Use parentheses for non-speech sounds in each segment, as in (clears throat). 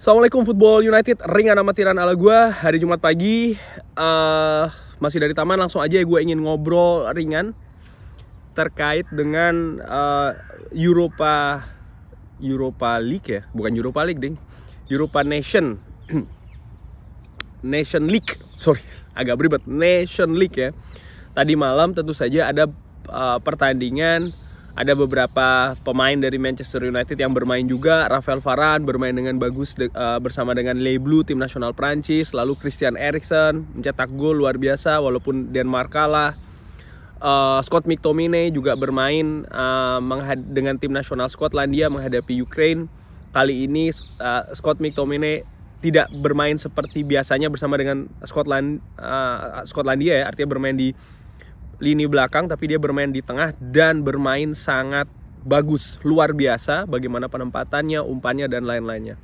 Assalamualaikum Football United, ringan nama tiran ala gue Hari Jumat pagi, uh, masih dari taman langsung aja gue ingin ngobrol ringan Terkait dengan uh, Europa Europa League ya, bukan Europa League ding Europa Nation (clears throat) Nation League, sorry agak beribet, Nation League ya Tadi malam tentu saja ada uh, pertandingan ada beberapa pemain dari Manchester United yang bermain juga Rafael Varane bermain dengan bagus de, uh, bersama dengan Le Bleu tim nasional Prancis lalu Christian Eriksen mencetak gol luar biasa walaupun Denmark kalah uh, Scott McTominay juga bermain uh, dengan tim nasional Skotlandia menghadapi Ukraine kali ini uh, Scott McTominay tidak bermain seperti biasanya bersama dengan Scotland uh, Skotlandia ya artinya bermain di lini belakang tapi dia bermain di tengah dan bermain sangat bagus, luar biasa bagaimana penempatannya, umpannya dan lain-lainnya.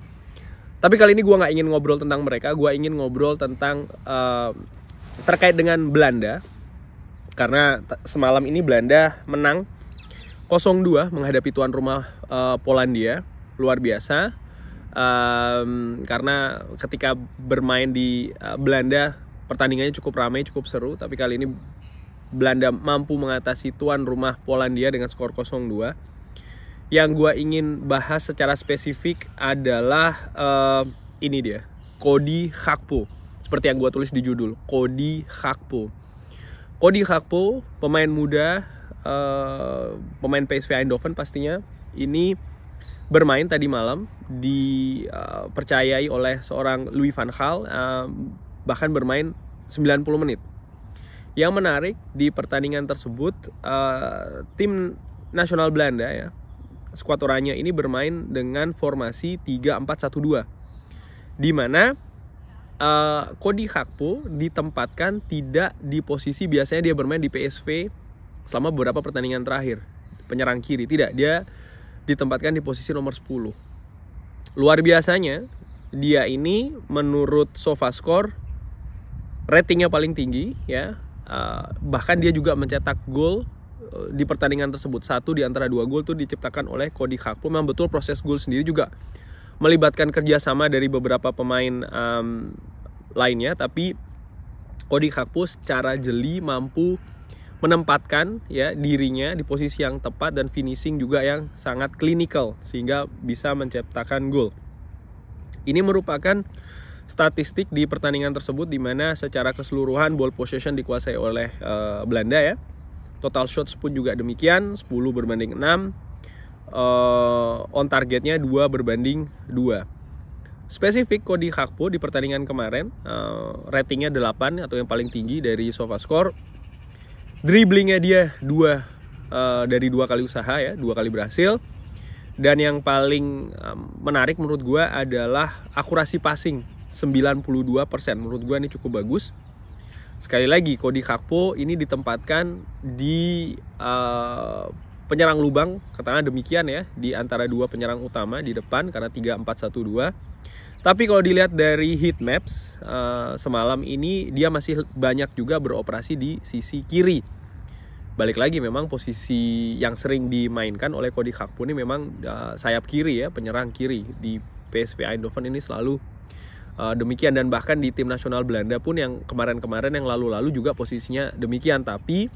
Tapi kali ini gue nggak ingin ngobrol tentang mereka, gue ingin ngobrol tentang uh, terkait dengan Belanda karena semalam ini Belanda menang 0-2 menghadapi tuan rumah uh, Polandia, luar biasa. Um, karena ketika bermain di uh, Belanda pertandingannya cukup ramai, cukup seru, tapi kali ini Belanda mampu mengatasi tuan rumah Polandia dengan skor 0-2. Yang gue ingin bahas secara spesifik adalah uh, ini dia, Kodi Hakpo. Seperti yang gue tulis di judul, Kodi Hakpo. Kodi Hakpo, pemain muda, uh, pemain PSV Eindhoven pastinya, ini bermain tadi malam dipercayai eh, oleh seorang Louis van Gaal uh, bahkan bermain 90 menit yang menarik di pertandingan tersebut uh, tim nasional Belanda ya, skuad oranye ini bermain dengan formasi 3-4-1-2. Di mana uh, Cody Hakpo ditempatkan tidak di posisi biasanya dia bermain di PSV selama beberapa pertandingan terakhir penyerang kiri tidak dia ditempatkan di posisi nomor 10 luar biasanya dia ini menurut Sofascore ratingnya paling tinggi ya Uh, bahkan dia juga mencetak gol eh, di pertandingan tersebut satu di antara dua gol itu diciptakan oleh Cody Gakpo memang betul proses gol sendiri juga melibatkan kerjasama dari beberapa pemain um, lainnya tapi Cody Gakpo secara jeli mampu menempatkan ya dirinya di posisi yang tepat dan finishing juga yang sangat klinikal sehingga bisa menciptakan gol ini merupakan statistik di pertandingan tersebut di mana secara keseluruhan ball possession dikuasai oleh uh, Belanda ya. Total shots pun juga demikian, 10 berbanding 6. Uh, eh, on targetnya 2 berbanding 2. Spesifik Kodi Hakpo di pertandingan kemarin, uh, ratingnya 8 atau yang paling tinggi dari SofaScore. Dribblingnya dia 2 uh, dari 2 kali usaha ya, 2 kali berhasil. Dan yang paling menarik menurut gue adalah akurasi passing 92% menurut gue ini cukup bagus sekali lagi Cody Kakpo ini ditempatkan di uh, penyerang lubang katanya demikian ya di antara dua penyerang utama di depan karena 3-4-1-2 tapi kalau dilihat dari heat maps uh, semalam ini dia masih banyak juga beroperasi di sisi kiri balik lagi memang posisi yang sering dimainkan oleh Cody Kakpo ini memang uh, sayap kiri ya penyerang kiri di PSV Eindhoven ini selalu Eh, demikian dan bahkan di tim nasional Belanda pun yang kemarin-kemarin yang lalu-lalu juga posisinya demikian tapi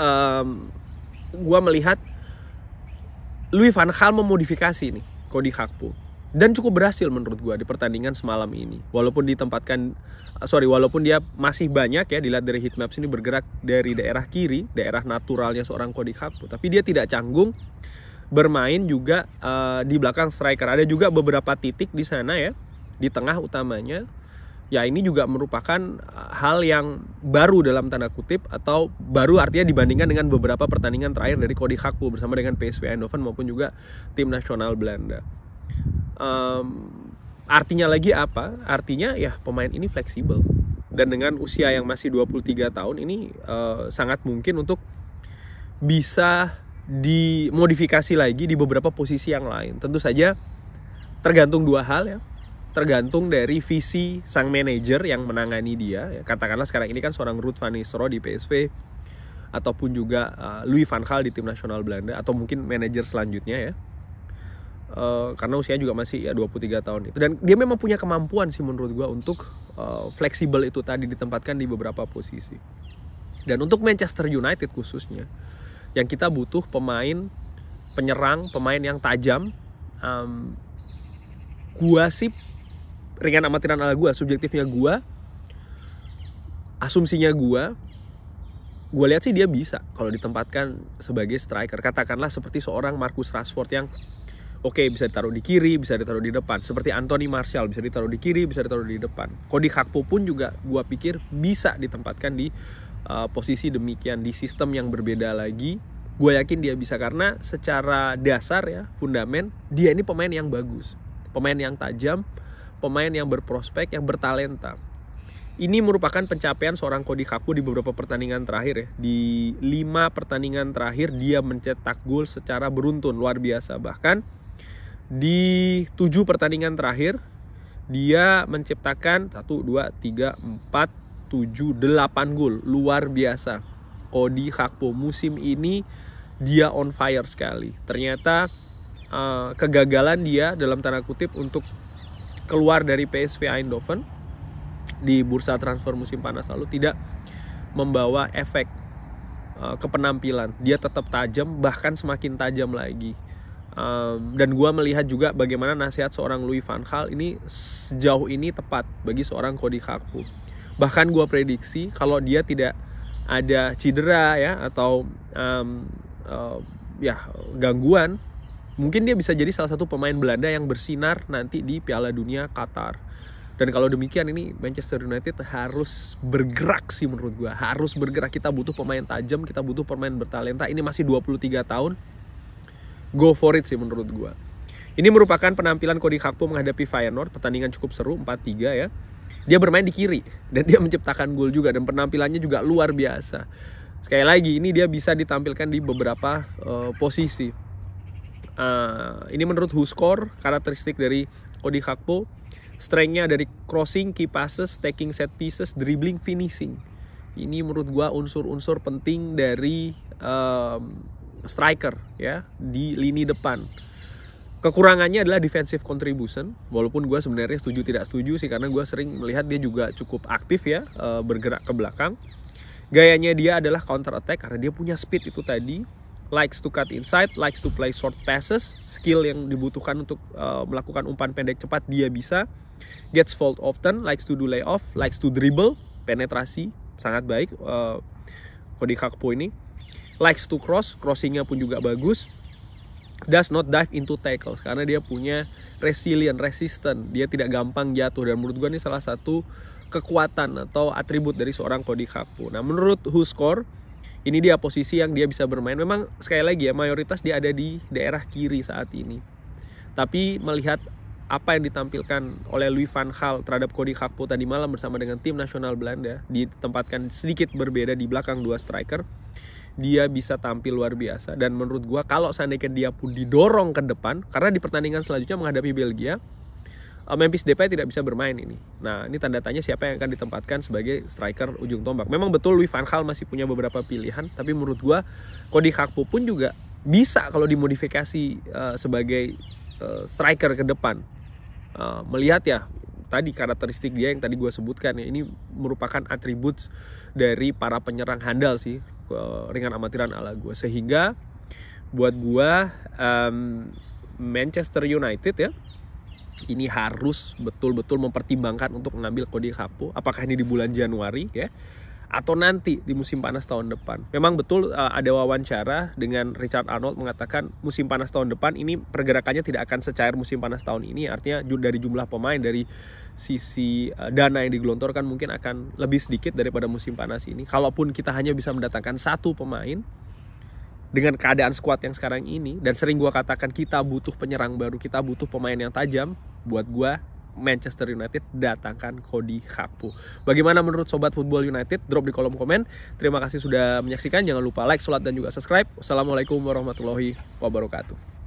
um, gue melihat Louis van Gaal memodifikasi nih Cody Hakpo dan cukup berhasil menurut gue di pertandingan semalam ini walaupun ditempatkan eh, sorry walaupun dia masih banyak ya dilihat dari heat maps ini bergerak dari daerah kiri daerah naturalnya seorang Cody Hakpo tapi dia tidak canggung bermain juga uh, di belakang striker ada juga beberapa titik di sana ya di tengah utamanya ya ini juga merupakan eh, hal yang baru dalam tanda kutip atau baru artinya dibandingkan dengan beberapa pertandingan terakhir dari Cody Hakpo bersama dengan PSV Eindhoven maupun juga tim nasional Belanda. Um, artinya lagi apa? Artinya ya pemain ini fleksibel dan dengan usia yang masih 23 tahun ini uh, sangat mungkin untuk bisa dimodifikasi lagi di beberapa posisi yang lain. Tentu saja tergantung dua hal ya tergantung dari visi sang manajer yang menangani dia. Ya, katakanlah sekarang ini kan seorang Ruud van Nistelrooy di PSV ataupun juga uh, Louis van Gaal di tim nasional Belanda atau mungkin manajer selanjutnya ya. Uh, karena usianya juga masih ya 23 tahun itu dan dia memang punya kemampuan sih menurut gue untuk uh, fleksibel itu tadi ditempatkan di beberapa posisi. Dan untuk Manchester United khususnya yang kita butuh pemain penyerang, pemain yang tajam um, gua sih ringan amatiran ala gue subjektifnya gue asumsinya gue gue lihat sih dia bisa kalau ditempatkan sebagai striker katakanlah seperti seorang Marcus Rashford yang oke okay, bisa ditaruh di kiri bisa ditaruh di depan seperti Anthony Martial bisa ditaruh di kiri bisa ditaruh di depan Cody Gakpo pun juga gue pikir bisa ditempatkan di uh, posisi demikian di sistem yang berbeda lagi gue yakin dia bisa karena secara dasar ya fundamental dia ini pemain yang bagus pemain yang tajam pemain yang berprospek, yang bertalenta. Ini merupakan pencapaian seorang Cody Kaku di beberapa pertandingan terakhir ya. Di 5 pertandingan terakhir dia mencetak gol secara beruntun, luar biasa. Bahkan di 7 pertandingan terakhir dia menciptakan 1 2 3 4 7 8 gol, luar biasa. Cody Kakpo musim ini dia on fire sekali. Ternyata eh, kegagalan dia dalam tanda kutip untuk keluar dari PSV Eindhoven di bursa transfer musim panas lalu tidak membawa efek uh, kepenampilan. Dia tetap tajam, bahkan semakin tajam lagi. Um, dan gue melihat juga bagaimana nasihat seorang Louis van Gaal ini sejauh ini tepat bagi seorang Cody Kaku. Bahkan gue prediksi kalau dia tidak ada cedera ya atau um, uh, ya gangguan mungkin dia bisa jadi salah satu pemain Belanda yang bersinar nanti di Piala Dunia Qatar. Dan kalau demikian ini Manchester United harus bergerak sih menurut gue. Harus bergerak. Kita butuh pemain tajam, kita butuh pemain bertalenta. Ini masih 23 tahun. Go for it sih menurut gue. Ini merupakan penampilan Cody Gakpo menghadapi Feyenoord. Pertandingan cukup seru, 4-3 ya. Dia bermain di kiri. Dan dia menciptakan gol juga. Dan penampilannya juga luar biasa. Sekali lagi, ini dia bisa ditampilkan di beberapa uh, posisi Uh, ini menurut WhoScore, karakteristik dari Odi Hakpo, strengthnya dari crossing, key passes, taking set pieces, dribbling, finishing. Ini menurut gua unsur-unsur penting dari um, striker ya di lini depan. Kekurangannya adalah defensive contribution, walaupun gua sebenarnya setuju tidak setuju sih karena gua sering melihat dia juga cukup aktif ya eh, bergerak ke belakang. Gayanya dia adalah counter attack karena dia punya speed itu tadi likes to cut inside, likes to play short passes, skill yang dibutuhkan untuk uh, melakukan umpan pendek cepat dia bisa. Gets fault often, likes to do off, likes to dribble, penetrasi sangat baik uh, Cody Kakpo ini. Likes to cross, crossingnya pun juga bagus. Does not dive into tackles karena dia punya resilient, resistant. Dia tidak gampang jatuh dan menurut gue ini salah satu kekuatan atau atribut dari seorang Cody Kakpo. Nah menurut Who Score ini dia posisi yang dia bisa bermain. Memang sekali lagi ya mayoritas dia ada di daerah kiri saat ini. Tapi melihat apa yang ditampilkan oleh Louis van Gaal terhadap Cody Gakpo tadi malam bersama dengan tim nasional Belanda ditempatkan sedikit berbeda di belakang dua striker dia bisa tampil luar biasa dan menurut gua kalau seandainya dia pun didorong ke depan karena di pertandingan selanjutnya menghadapi Belgia Memphis Depay tidak bisa bermain ini. Nah, ini tanda tanya siapa yang akan ditempatkan sebagai striker ujung tombak. Memang betul Louis van Gaal masih punya beberapa pilihan, tapi menurut gue, Cody Gakpo pun juga bisa kalau dimodifikasi uh, sebagai uh, striker ke depan. Uh, melihat ya tadi karakteristik dia yang tadi gue sebutkan ya ini merupakan atribut dari para penyerang handal sih ringan amatiran ala gue sehingga buat gue um, Manchester United ya ini harus betul-betul mempertimbangkan untuk mengambil kode kapu. apakah ini di bulan Januari ya atau nanti di musim panas tahun depan. Memang betul eh, ada wawancara dengan Richard Arnold mengatakan musim panas tahun depan ini pergerakannya tidak akan secair musim panas tahun ini. Artinya dari jumlah pemain dari sisi eh, dana yang digelontorkan mungkin akan lebih sedikit daripada musim panas ini. Kalaupun kita hanya bisa mendatangkan satu pemain dengan keadaan squad yang sekarang ini dan sering gue katakan kita butuh penyerang baru kita butuh pemain yang tajam buat gue Manchester United datangkan Cody Hapu. Bagaimana menurut Sobat Football United? Drop di kolom komen. Terima kasih sudah menyaksikan. Jangan lupa like, sholat, dan juga subscribe. Wassalamualaikum warahmatullahi wabarakatuh.